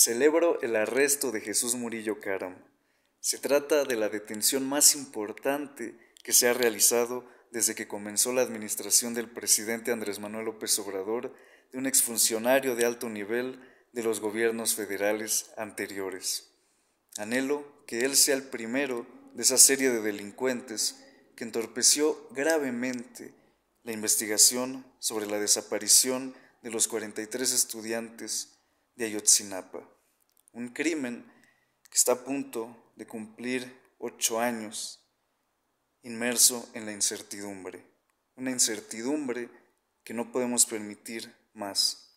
Celebro el arresto de Jesús Murillo Caram. Se trata de la detención más importante que se ha realizado desde que comenzó la administración del presidente Andrés Manuel López Obrador de un exfuncionario de alto nivel de los gobiernos federales anteriores. Anhelo que él sea el primero de esa serie de delincuentes que entorpeció gravemente la investigación sobre la desaparición de los 43 estudiantes de Ayotzinapa, un crimen que está a punto de cumplir ocho años inmerso en la incertidumbre, una incertidumbre que no podemos permitir más.